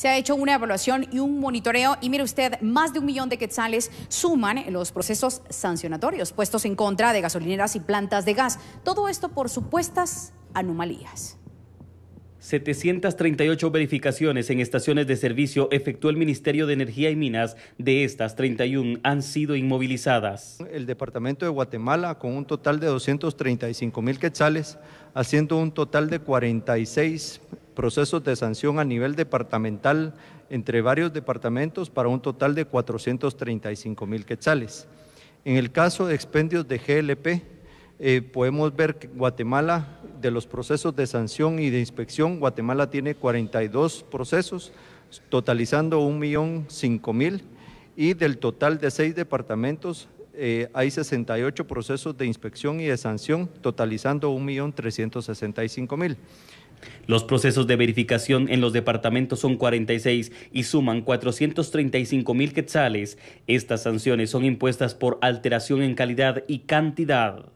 Se ha hecho una evaluación y un monitoreo y mire usted, más de un millón de quetzales suman los procesos sancionatorios puestos en contra de gasolineras y plantas de gas. Todo esto por supuestas anomalías. 738 verificaciones en estaciones de servicio efectuó el Ministerio de Energía y Minas. De estas, 31 han sido inmovilizadas. El Departamento de Guatemala, con un total de 235 mil quetzales, haciendo un total de 46 procesos de sanción a nivel departamental entre varios departamentos para un total de 435 mil quetzales. En el caso de expendios de GLP, eh, podemos ver que Guatemala, de los procesos de sanción y de inspección, Guatemala tiene 42 procesos, totalizando 1.005.000 y del total de seis departamentos eh, hay 68 procesos de inspección y de sanción, totalizando 1.365.000. Los procesos de verificación en los departamentos son 46 y suman 435 mil quetzales. Estas sanciones son impuestas por alteración en calidad y cantidad.